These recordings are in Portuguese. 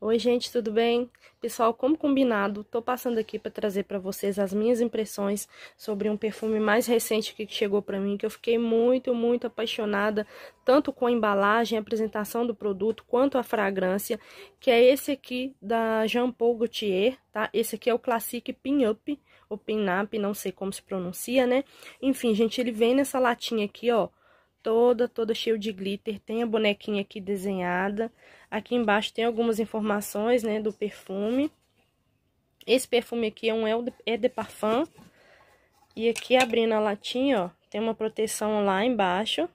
Oi, gente, tudo bem? Pessoal, como combinado, tô passando aqui para trazer para vocês as minhas impressões sobre um perfume mais recente que chegou para mim, que eu fiquei muito, muito apaixonada, tanto com a embalagem, a apresentação do produto, quanto a fragrância, que é esse aqui da Jean Paul Gaultier, tá? Esse aqui é o Classic Pin Up, ou Pin Up, não sei como se pronuncia, né? Enfim, gente, ele vem nessa latinha aqui, ó, toda, toda cheia de glitter. Tem a bonequinha aqui desenhada. Aqui embaixo tem algumas informações, né, do perfume. Esse perfume aqui é um é de Parfum. E aqui, abrindo a latinha, ó, tem uma proteção lá embaixo.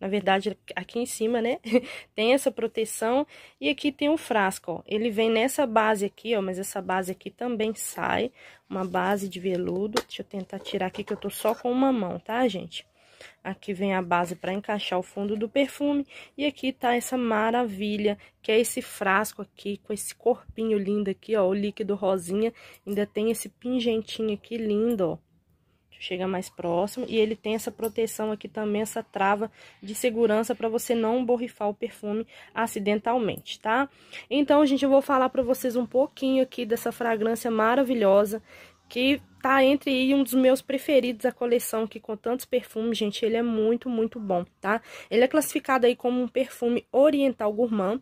Na verdade, aqui em cima, né? tem essa proteção. E aqui tem o um frasco, ó. Ele vem nessa base aqui, ó. Mas essa base aqui também sai. Uma base de veludo. Deixa eu tentar tirar aqui, que eu tô só com uma mão, tá, gente? Aqui vem a base para encaixar o fundo do perfume. E aqui tá essa maravilha, que é esse frasco aqui, com esse corpinho lindo aqui, ó. O líquido rosinha. Ainda tem esse pingentinho aqui lindo, ó. Deixa eu chegar mais próximo. E ele tem essa proteção aqui também, essa trava de segurança para você não borrifar o perfume acidentalmente, tá? Então, gente, eu vou falar para vocês um pouquinho aqui dessa fragrância maravilhosa que tá entre um dos meus preferidos da coleção, aqui com tantos perfumes, gente, ele é muito, muito bom, tá? Ele é classificado aí como um perfume oriental gourmand.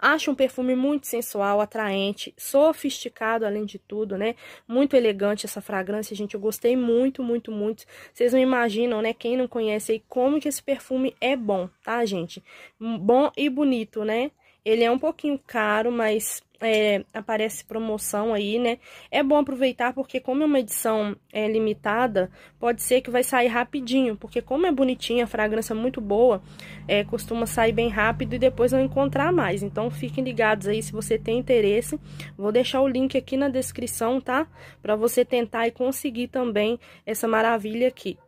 Acho um perfume muito sensual, atraente, sofisticado além de tudo, né? Muito elegante essa fragrância, gente. Eu gostei muito, muito, muito. Vocês não imaginam, né? Quem não conhece aí como que esse perfume é bom, tá, gente? Bom e bonito, né? Ele é um pouquinho caro, mas é, aparece promoção aí, né? É bom aproveitar porque como é uma edição é, limitada, pode ser que vai sair rapidinho, porque como é bonitinha, a fragrância é muito boa, é, costuma sair bem rápido e depois não encontrar mais. Então fiquem ligados aí se você tem interesse. Vou deixar o link aqui na descrição, tá? Para você tentar e conseguir também essa maravilha aqui.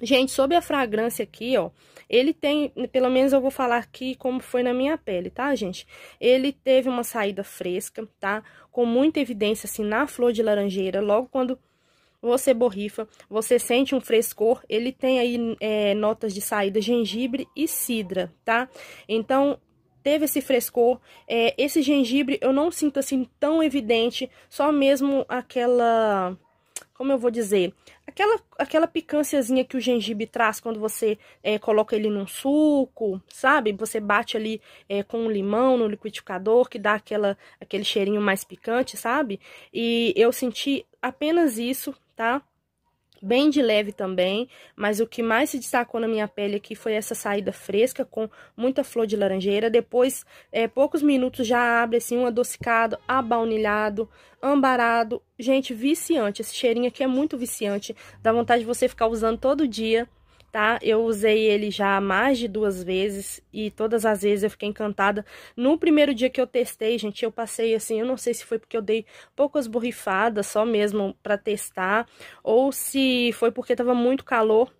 Gente, sobre a fragrância aqui, ó, ele tem, pelo menos eu vou falar aqui como foi na minha pele, tá, gente? Ele teve uma saída fresca, tá? Com muita evidência, assim, na flor de laranjeira, logo quando você borrifa, você sente um frescor, ele tem aí é, notas de saída gengibre e cidra, tá? Então, teve esse frescor, é, esse gengibre eu não sinto assim tão evidente, só mesmo aquela como eu vou dizer, aquela, aquela picânciazinha que o gengibre traz quando você é, coloca ele num suco, sabe? Você bate ali é, com um limão no liquidificador, que dá aquela, aquele cheirinho mais picante, sabe? E eu senti apenas isso, tá? bem de leve também, mas o que mais se destacou na minha pele aqui foi essa saída fresca com muita flor de laranjeira. Depois, é, poucos minutos já abre assim um adocicado, abaunilhado, ambarado. Gente, viciante, esse cheirinho aqui é muito viciante, dá vontade de você ficar usando todo dia tá? Eu usei ele já mais de duas vezes e todas as vezes eu fiquei encantada. No primeiro dia que eu testei, gente, eu passei assim, eu não sei se foi porque eu dei poucas borrifadas só mesmo para testar ou se foi porque tava muito calor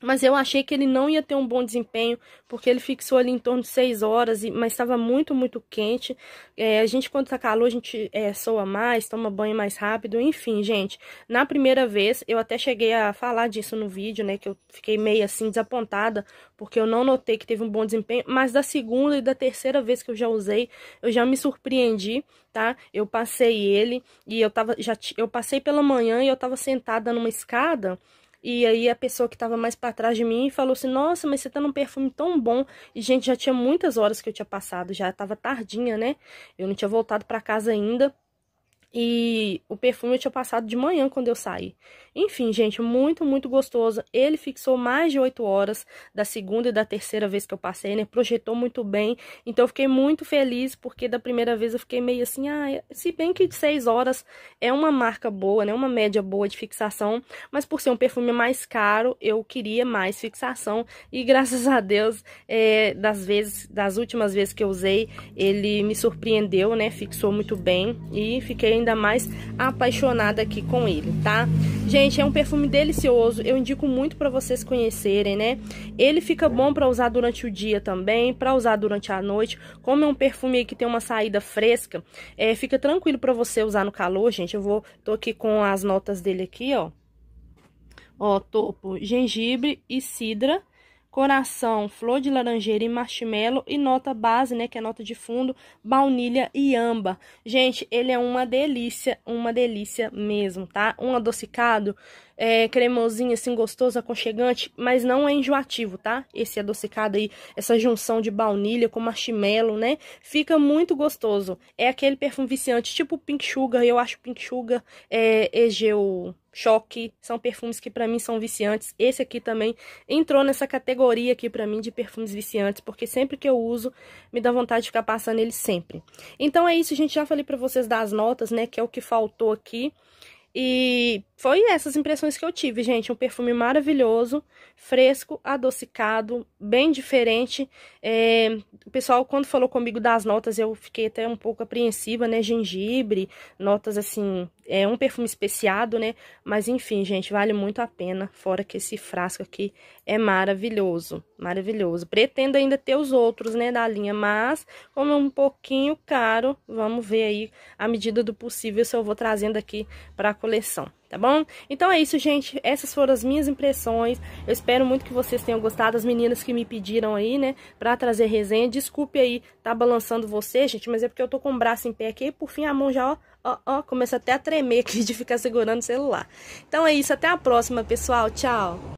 mas eu achei que ele não ia ter um bom desempenho, porque ele fixou ali em torno de 6 horas, mas estava muito, muito quente. É, a gente, quando está calor, a gente é, soa mais, toma banho mais rápido. Enfim, gente, na primeira vez, eu até cheguei a falar disso no vídeo, né? Que eu fiquei meio assim desapontada, porque eu não notei que teve um bom desempenho. Mas da segunda e da terceira vez que eu já usei, eu já me surpreendi, tá? Eu passei ele e eu tava. Já, eu passei pela manhã e eu estava sentada numa escada e aí a pessoa que estava mais para trás de mim falou assim: "Nossa, mas você tá num perfume tão bom". E gente, já tinha muitas horas que eu tinha passado, já estava tardinha, né? Eu não tinha voltado para casa ainda. E o perfume eu tinha passado de manhã quando eu saí. Enfim, gente, muito, muito gostoso. Ele fixou mais de 8 horas da segunda e da terceira vez que eu passei, né? Projetou muito bem. Então eu fiquei muito feliz, porque da primeira vez eu fiquei meio assim, ah, é- se bem que de 6 horas é uma marca boa, né? Uma média boa de fixação. Mas por ser um perfume mais caro, eu queria mais fixação. E graças a Deus, é, das vezes, das últimas vezes que eu usei, ele me surpreendeu, né? Fixou muito bem. E fiquei ainda mais apaixonada aqui com ele, tá? Gente, é um perfume delicioso, eu indico muito para vocês conhecerem, né? Ele fica bom para usar durante o dia também, para usar durante a noite. Como é um perfume que tem uma saída fresca, é, fica tranquilo para você usar no calor, gente. Eu vou, tô aqui com as notas dele aqui, ó. Ó, topo, gengibre e cidra coração, flor de laranjeira e marshmallow e nota base, né, que é nota de fundo, baunilha e âmbar. Gente, ele é uma delícia, uma delícia mesmo, tá? Um adocicado é, cremosinho, assim, gostoso, aconchegante, mas não é enjoativo, tá? Esse adocicado aí, essa junção de baunilha com marshmallow, né? Fica muito gostoso. É aquele perfume viciante, tipo Pink Sugar, eu acho Pink Sugar é, Egeu... Choque, são perfumes que para mim são viciantes. Esse aqui também entrou nessa categoria aqui para mim de perfumes viciantes, porque sempre que eu uso, me dá vontade de ficar passando ele sempre. Então é isso, gente, já falei para vocês das notas, né, que é o que faltou aqui. E foi essas impressões que eu tive, gente. Um perfume maravilhoso, fresco, adocicado, bem diferente. É, o pessoal, quando falou comigo das notas, eu fiquei até um pouco apreensiva, né? Gengibre, notas assim. É um perfume especiado, né? Mas enfim, gente, vale muito a pena. Fora que esse frasco aqui é maravilhoso, maravilhoso. Pretendo ainda ter os outros, né? Da linha, mas como é um pouquinho caro, vamos ver aí, à medida do possível, se eu vou trazendo aqui para a coleção tá bom? Então é isso, gente. Essas foram as minhas impressões. Eu espero muito que vocês tenham gostado. As meninas que me pediram aí, né, pra trazer resenha. Desculpe aí, tá balançando você gente, mas é porque eu tô com o braço em pé aqui. E por fim, a mão já, ó, ó, ó, começa até a tremer aqui de ficar segurando o celular. Então é isso. Até a próxima, pessoal. Tchau!